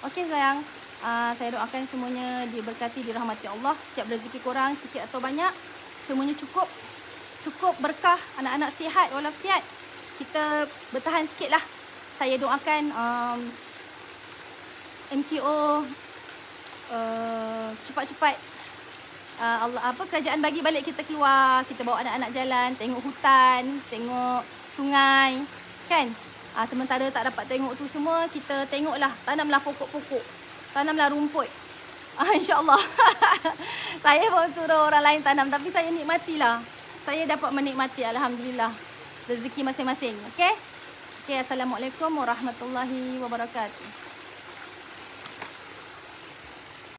Okey sayang. Ha, saya doakan semuanya diberkati, dirahmati Allah. Setiap rezeki korang, sikit atau banyak semuanya cukup cukup berkah anak-anak sihat walafiat kita bertahan sikitlah saya doakan um, MTO uh, cepat-cepat uh, uh, Allah apa kerajaan bagi balik kita keluar kita bawa anak-anak jalan tengok hutan tengok sungai kan uh, sementara tak dapat tengok tu semua kita tengoklah tanamlah pokok-pokok tanamlah rumput Ah, InsyaAllah. saya pun suruh orang lain tanam. Tapi saya nikmatilah. Saya dapat menikmati Alhamdulillah. Rezeki masing-masing. Okay? Okay, Assalamualaikum warahmatullahi wabarakatuh.